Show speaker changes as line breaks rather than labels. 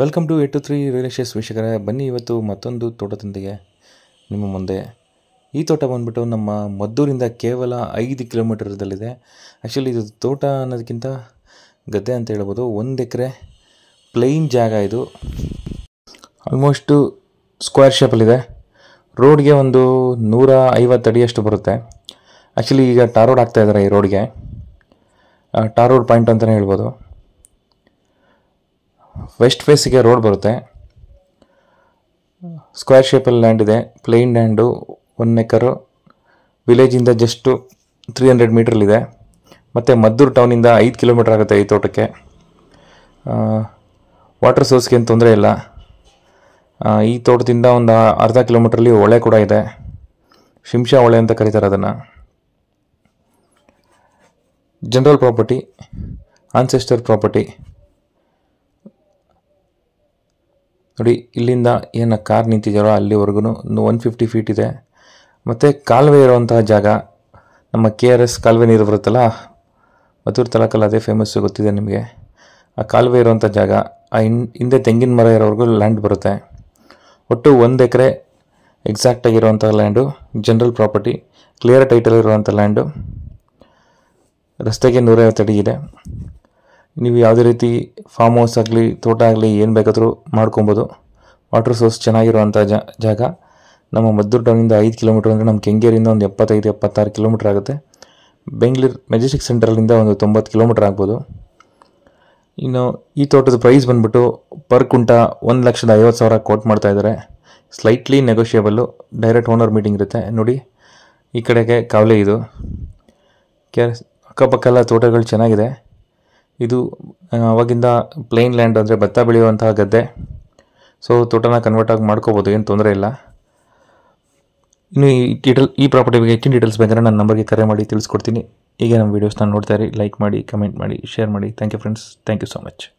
welcome to eight two three relations ವೀಕ್ಷಕರ ಬನ್ನಿ ಇವತ್ತು ಮತ್ತೊಂದು ತೋಟದೊಂದಿಗೆ ನಿಮ್ಮ ಮುಂದೆ ಈ ತೋಟ ಬಂದುಬಿಟ್ಟು ನಮ್ಮ ಮದ್ದೂರಿಂದ ಕೇವಲ ಐದು ಕಿಲೋಮೀಟರ್ದಲ್ಲಿದೆ ಆ್ಯಕ್ಚುಲಿ ಇದು ತೋಟ ಅನ್ನೋದಕ್ಕಿಂತ ಗದ್ದೆ ಅಂತ ಹೇಳ್ಬೋದು ಒಂದು ಎಕರೆ ಪ್ಲೈನ್ ಜಾಗ ಇದು ಆಲ್ಮೋಸ್ಟು ಸ್ಕ್ವೇರ್ ಶೇಪಲ್ಲಿದೆ ರೋಡ್ಗೆ ಒಂದು ನೂರ ಐವತ್ತು ಅಡಿಯಷ್ಟು ಬರುತ್ತೆ ಆ್ಯಕ್ಚುಲಿ ಈಗ ಟಾರ್ ರೋಡ್ ಹಾಕ್ತಾಯಿದ್ದಾರೆ ಈ ರೋಡ್ಗೆ ಟಾರ್ ರೋಡ್ ಪಾಯಿಂಟ್ ಅಂತಲೇ ಹೇಳ್ಬೋದು ವೆಸ್ಟ್ ಫೇಸಿಗೆ ರೋಡ್ ಬರುತ್ತೆ ಸ್ಕ್ವೇರ್ ಶೇಪಲ್ಲಿ ಲ್ಯಾಂಡ್ ಇದೆ ಪ್ಲೇನ್ ಲ್ಯಾಂಡು ಒನ್ ಎಕರು ವಿಲೇಜಿಂದ ಜಸ್ಟು ತ್ರೀ ಹಂಡ್ರೆಡ್ ಮೀಟ್ರಲ್ಲಿದೆ ಮತ್ತು ಮದ್ದೂರು ಟೌನಿಂದ ಐದು ಕಿಲೋಮೀಟರ್ ಆಗುತ್ತೆ ಈ ತೋಟಕ್ಕೆ ವಾಟರ್ ಸೋರ್ಸ್ಗೆ ಏನು ತೊಂದರೆ ಇಲ್ಲ ಈ ತೋಟದಿಂದ ಒಂದು ಅರ್ಧ ಕಿಲೋಮೀಟ್ರಲ್ಲಿ ಹೊಳೆ ಕೂಡ ಇದೆ ಶಿಂಷಾ ಹೊಳೆ ಅಂತ ಕರೀತಾರೆ ಅದನ್ನು ಜನರಲ್ ಪ್ರಾಪರ್ಟಿ ಆನ್ಸೆಸ್ಟರ್ ಪ್ರಾಪರ್ಟಿ ನೋಡಿ ಇಲ್ಲಿಂದ ಏನು ಕಾರ್ ನಿಂತಿದ್ದಾರೋ ಅಲ್ಲಿವರೆಗೂ ಒನ್ ಫಿಫ್ಟಿ ಫೀಟ್ ಇದೆ ಮತ್ತು ಕಾಲುವೆ ಇರುವಂತಹ ಜಾಗ ನಮ್ಮ ಕೆ ಆರ್ ಎಸ್ ಕಾಲುವೆ ನೀರು ಬರುತ್ತಲ್ಲ ಮತ್ತೂರು ತಲಕಲ್ಲಿ ಅದೇ ಫೇಮಸ್ಸು ಗೊತ್ತಿದೆ ನಿಮಗೆ ಆ ಕಾಲುವೆ ಇರುವಂಥ ಜಾಗ ಆ ಹಿಂದೆ ತೆಂಗಿನ ಮರ ಇರೋವರೆಗೂ ಲ್ಯಾಂಡ್ ಬರುತ್ತೆ ಒಟ್ಟು ಒಂದು ಎಕರೆ ಎಕ್ಸಾಕ್ಟಾಗಿರುವಂಥ land general property clear title ಇರುವಂಥ ಲ್ಯಾಂಡು ರಸ್ತೆಗೆ ನೂರೈವತ್ತು ಅಡಿ ಇದೆ ನೀವು ಯಾವುದೇ ರೀತಿ ಫಾರ್ಮ್ ಹೌಸ್ ಆಗಲಿ ತೋಟ ಆಗಲಿ ಏನು ಬೇಕಾದರೂ ಮಾಡ್ಕೊಬೋದು ವಾಟರ್ ಸೋರ್ಸ್ ಚೆನ್ನಾಗಿರುವಂಥ ಜಾಗ ನಮ್ಮ ಮದ್ದೂರು ಟೌನಿಂದ ಐದು ಕಿಲೋಮೀಟ್ರ್ ಅಂದರೆ ನಮ್ಮ ಕೆಂಗೇರಿಂದ ಒಂದು ಎಪ್ಪತ್ತೈದು ಎಪ್ಪತ್ತಾರು ಕಿಲೋಮೀಟ್ರ್ ಆಗುತ್ತೆ ಬೆಂಗಳೂರು ಮೆಜೆಸ್ಟಿಕ್ ಸೆಂಟ್ರಲಿಂದ ಒಂದು ತೊಂಬತ್ತು ಕಿಲೋಮೀಟ್ರ್ ಆಗ್ಬೋದು ಇನ್ನು ಈ ತೋಟದ ಪ್ರೈಸ್ ಬಂದುಬಿಟ್ಟು ಪರ್ ಕುಂಟ ಒಂದು ಲಕ್ಷದ ಐವತ್ತು ಸಾವಿರ ಕೋಟ್ ಮಾಡ್ತಾ ಇದ್ದಾರೆ slightly negotiable direct owner meeting ಇರುತ್ತೆ ನೋಡಿ ಈ ಕಡೆಗೆ ಕಾವಲೆ ಇದು ಕೆ ಅಕ್ಕಪಕ್ಕ ಎಲ್ಲ ತೋಟಗಳು ಚೆನ್ನಾಗಿದೆ ಇದು ಅವಾಗಿಂದ ಪ್ಲೇನ್ ಲ್ಯಾಂಡ್ ಅಂದರೆ ಭತ್ತ ಬೆಳೆಯುವಂತಹ ಗದ್ದೆ ಸೊ ತೋಟನ ಕನ್ವರ್ಟ್ ಆಗಿ ಮಾಡ್ಕೋಬೋದು ಏನು ತೊಂದರೆ ಇಲ್ಲ ಇನ್ನು ಈ ಡೀಟೇಲ್ ಈ ಪ್ರಾಪರ್ಟಿ ಬಗ್ಗೆ ಹೆಚ್ಚಿನ ಡೀಟೇಲ್ಸ್ ಬಂದರೆ ನನ್ನ ನಂಬರ್ಗೆ ಕರೆ ಮಾಡಿ ತಿಳಿಸ್ಕೊಡ್ತೀನಿ ಈಗ ನಮ್ಮ ವೀಡಿಯೋಸ್ನ ನೋಡ್ತಾ ಇರಿ ಲೈಕ್ ಮಾಡಿ ಕಮೆಂಟ್ ಮಾಡಿ ಶೇರ್ ಮಾಡಿ thank you friends thank you so much